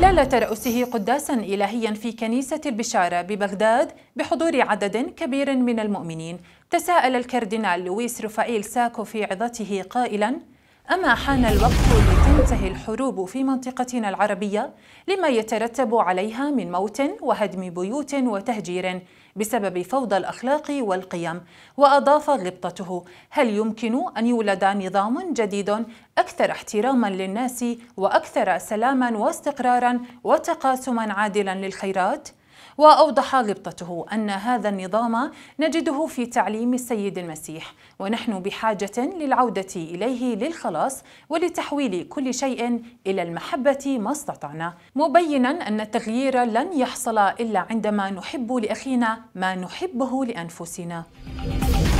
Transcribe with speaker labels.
Speaker 1: خلال ترأسه قداسا إلهيا في كنيسة البشارة ببغداد بحضور عدد كبير من المؤمنين تساءل الكاردينال لويس رفائيل ساكو في عظته قائلا أما حان الوقت لتنتهي الحروب في منطقتنا العربية لما يترتب عليها من موت وهدم بيوت وتهجير بسبب فوضى الأخلاق والقيم وأضاف غبطته هل يمكن أن يولد نظام جديد أكثر احتراما للناس وأكثر سلاما واستقرارا وتقاسما عادلا للخيرات؟ وأوضح غبطته أن هذا النظام نجده في تعليم السيد المسيح ونحن بحاجة للعودة إليه للخلاص ولتحويل كل شيء إلى المحبة ما استطعنا مبينا أن التغيير لن يحصل إلا عندما نحب لأخينا ما نحبه لأنفسنا